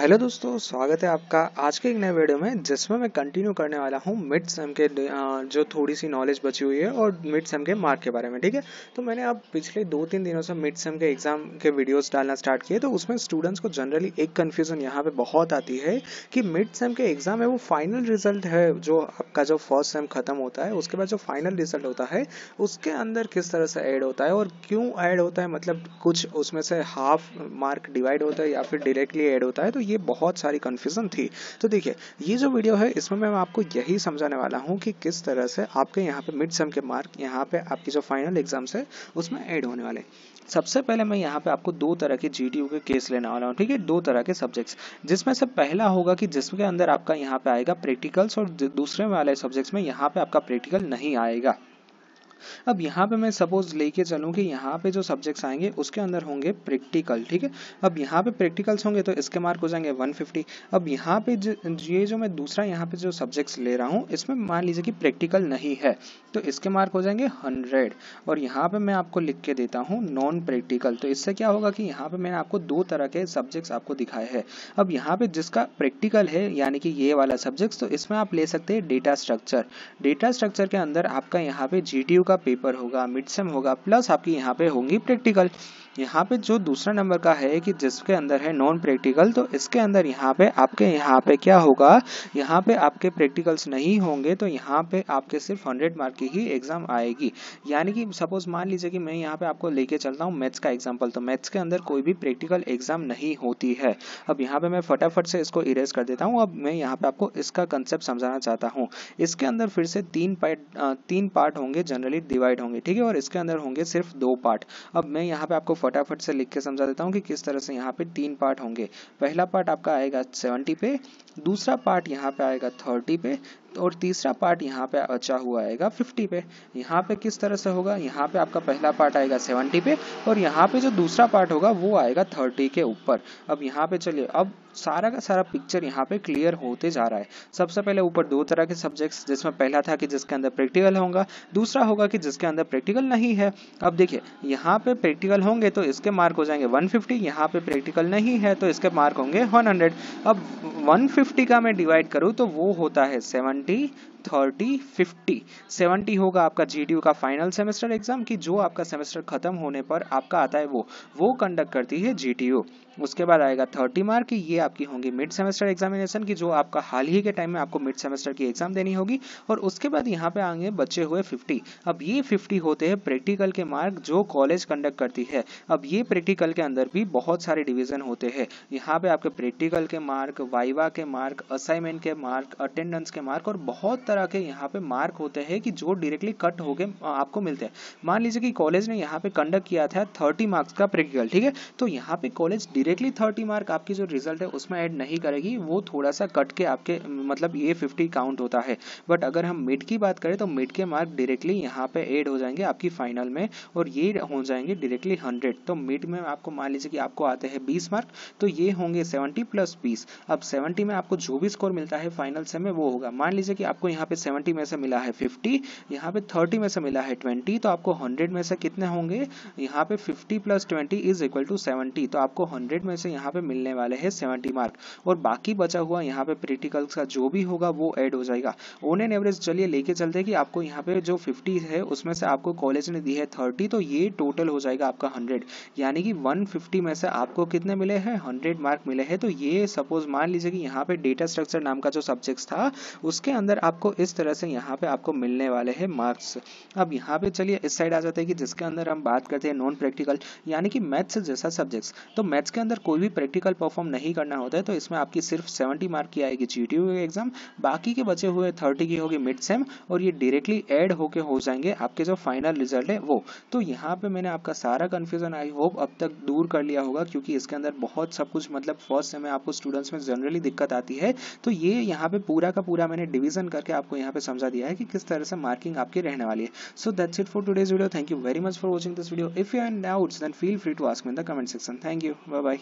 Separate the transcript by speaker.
Speaker 1: hello दोस्तों स्वागत है आपका आज के एक नए वीडियो में जिसमें मैं कंटिन्यू करने वाला हूँ मिड सेम के जो थोड़ी सी नॉलेज बची हुई है और मिड सेम के मार्क के बारे में ठीक है तो मैंने अब पिछले दो तीन दिनों से मिड सेम के एग्जाम के वीडियोस डालना स्टार्ट किए तो उसमें स्टूडेंट्स को जनरली एक कन्फ्यूजन यहाँ पे बहुत आती है कि मिड सेम के एग्जाम है वो फाइनल रिजल्ट है जो आपका जो फर्स्ट सेम खत्म होता है उसके बाद जो फाइनल रिजल्ट होता है उसके अंदर किस तरह से एड होता है और क्यों एड होता है मतलब कुछ उसमें से हाफ मार्क डिवाइड होता है या फिर डायरेक्टली एड होता है तो ये बहुत सारी कन्फ्यूजन थी तो देखिए ये जो वीडियो है इसमें मैं आपको यही समझाने वाला हूँ कि किस तरह से आपके यहाँ पे मिड सेम के मार्क यहाँ पे आपकी जो फाइनल एग्जाम्स है उसमें ऐड होने वाले सबसे पहले मैं यहाँ पे आपको दो तरह के जी के केस लेने वाला हूँ ठीक है दो तरह के सब्जेक्ट्स जिसमें से पहला होगा कि जिसके अंदर आपका यहाँ पे आएगा प्रैक्टिकल्स और दूसरे वाले सब्जेक्ट्स में यहाँ पे आपका प्रैक्टिकल नहीं आएगा अब यहाँ पे मैं सपोज लेके चलूँ कि यहाँ पे जो सब्जेक्ट्स आएंगे उसके अंदर होंगे प्रैक्टिकल ठीक है अब यहाँ पे प्रैक्टिकल्स होंगे तो इसके मार्क हो जाएंगे 150 अब यहाँ पे ये जो मैं दूसरा यहाँ पे जो सब्जेक्ट्स ले रहा हूँ इसमें मान लीजिए कि प्रैक्टिकल नहीं है तो इसके मार्क हो जाएंगे हंड्रेड और यहाँ पे मैं आपको लिख के देता हूँ नॉन प्रैक्टिकल तो इससे क्या होगा कि यहाँ पे मैंने आपको दो तरह के सब्जेक्ट्स आपको दिखाए हैं अब यहाँ पे जिसका प्रैक्टिकल है यानी कि ये वाला सब्जेक्ट्स तो इसमें आप ले सकते हैं डेटा स्ट्रक्चर डेटा स्ट्रक्चर के अंदर आपका यहाँ पे जी का पेपर होगा मिड सेम होगा प्लस आपकी यहाँ पे होंगी प्रैक्टिकल यहाँ पे जो दूसरा नंबर का है कि जिसके अंदर है नॉन प्रैक्टिकल तो इसके अंदर यहाँ पे आपके यहाँ पे क्या होगा यहाँ पे आपके प्रैक्टिकल्स नहीं होंगे तो यहाँ पे आपके सिर्फ हंड्रेड मार्क की ही एग्जाम आएगी यानी कि सपोज मान लीजिए कि मैं यहाँ पे आपको लेके चलता हूँ मैथ्स का एग्जाम्पल तो मैथ्स के अंदर कोई भी प्रैक्टिकल एग्जाम नहीं होती है अब यहाँ पे मैं फटाफट से इसको इरेज कर देता हूँ अब मैं यहाँ पे आपको इसका कंसेप्ट समझाना चाहता हूँ इसके अंदर फिर से तीन पार्ट तीन पार्ट होंगे जनरली डिवाइड होंगे ठीक है और इसके अंदर होंगे सिर्फ दो पार्ट अब मैं यहाँ पे आपको फटाफट से लिख के समझा देता हूँ कि किस तरह से यहाँ पे तीन पार्ट होंगे पहला पार्ट आपका आएगा सेवेंटी पे दूसरा पार्ट यहाँ पे आएगा थर्टी पे और तीसरा पार्ट यहाँ पे बचा हुआ आएगा फिफ्टी पे यहाँ पे किस तरह से होगा यहाँ पे आपका पहला पार्ट आएगा सेवेंटी पे और यहाँ पे जो दूसरा पार्ट होगा वो आएगा थर्टी के ऊपर अब यहाँ पे चलिए अब सारा का सारा पिक्चर यहाँ पे क्लियर होते जा रहा है सबसे पहले ऊपर दो तरह के सब्जेक्ट्स जिसमें पहला था कि जिसके अंदर प्रैक्टिकल होगा दूसरा होगा कि जिसके अंदर प्रैक्टिकल नहीं है अब देखिए यहाँ पे प्रैक्टिकल होंगे तो इसके मार्क हो जाएंगे 150 फिफ्टी यहाँ पे प्रैक्टिकल नहीं है तो इसके मार्क होंगे 100 अब 150 का मैं डिवाइड करूँ तो वो होता है सेवनटी थर्टी फिफ्टी सेवेंटी होगा आपका जी का फाइनल सेमेस्टर एग्जाम की जो आपका सेमेस्टर खत्म होने पर आपका आता है वो वो कंडक्ट करती है जीटीयू उसके बाद आएगा थर्टी मार्क ये आपकी होंगी मिड सेमेस्टर एग्जामिनेशन की जो आपका हाल ही के टाइम में आपको मिड सेमेस्टर की एग्जाम देनी होगी और उसके बाद यहाँ पे आएंगे बचे हुए फिफ्टी अब ये फिफ्टी होते हैं प्रैक्टिकल के मार्क जो कॉलेज कंडक्ट करती है अब ये प्रैक्टिकल के अंदर भी बहुत सारे डिविजन होते हैं यहाँ पे आपके प्रैक्टिकल के मार्क वाइवा के मार्क असाइनमेंट के मार्क अटेंडेंस के मार्क और बहुत तरह के यहाँ पे मार्क होते हैं कि जो डायरेक्टली कट हो गए आपको मिलते हैं मान लीजिए कि कॉलेज ने यहाँ पे कंडक्ट किया था थर्टी मार्क्स का प्रैक्टिकल ठीक है तो यहाँ पे कॉलेज डायरेक्टली थर्टी मार्क आपकी जो रिजल्ट है उसमें ऐड नहीं करेगी वो थोड़ा सा कट के आपके मतलब ये फिफ्टी काउंट होता है बट अगर हम मिड की बात करें तो मिड के मार्क डायरेक्टली यहाँ पे एड हो जाएंगे आपकी फाइनल में और ये हो जाएंगे डायरेक्टली हंड्रेड तो मिड में आपको मान लीजिए कि आपको आते हैं बीस मार्क तो ये होंगे सेवेंटी प्लस बीस अब सेवेंटी में आपको जो भी स्कोर मिलता है फाइनल से में वो होगा मान लीजिए कि आपको यहाँ पे 70 में से मिला है 50 यहाँ पे 30 में से मिला है 20 तो आपको 100 में से कितने होंगे यहाँ पे 50 plus twenty is equal to seventy तो आपको हंड्रेड में से यहाँ पे मिलने वाले हैं सेवेंटी मार्क और बाकी बचा हुआ यहाँ पे प्रिटिकल का जो भी होगा वो एड हो जाएगा ओन एन एवरेज चलिए लेके चलते कि आपको यहाँ पे जो फिफ्टी है उसमें से आपको कॉलेज ने दी है थर्टी तो ये टोटल हो जाएगा आपका हंड्रेड यानी कि वन फिफ्टी में से आपको कितने मिले हैं हंड्रेड मार्क मिले हैं तो ये सपोज मान लीजिए कि यहाँ पे डेटा स्ट्रक्चर नाम का जो सब्जेक्ट था उसके अंदर आपको आपको इस तरह से यहाँ पे आपको मिलने वाले हैं मार्क्स अब यहाँ पे चलिए इस साइड आ जाते हैं कि जिसके अंदर हम बात करते हैं नॉन प्रैक्टिकल यानी कि मैथ्स जैसा सब्जेक्ट्स तो मैथ्स के अंदर कोई भी प्रैक्टिकल परफॉर्म नहीं करना होता है तो इसमें आपकी सिर्फ सेवेंटी मार्क की आएगी जी टी एग्जाम बाकी के बचे हुए थर्टी की होगी मिड सेम और ये डायरेक्टली एड होके हो जाएंगे आपके जो फाइनल रिजल्ट है वो तो यहाँ पे मैंने आपका सारा कन्फ्यूजन आई होप अब तक दूर कर लिया होगा क्योंकि इसके अंदर बहुत सब कुछ मतलब फर्स्ट सेम में आपको स्टूडेंट्स में जनरली दिक्कत आती है तो ये यहाँ पे पूरा का पूरा मैंने डिवीजन करके आपको यहाँ पे समझा दिया है कि किस तरह से मार्किंग आपकी रहने वाली है so that's it for today's video thank you very much for watching this video if you and doubts then feel free to ask me in the comment section thank you bye bye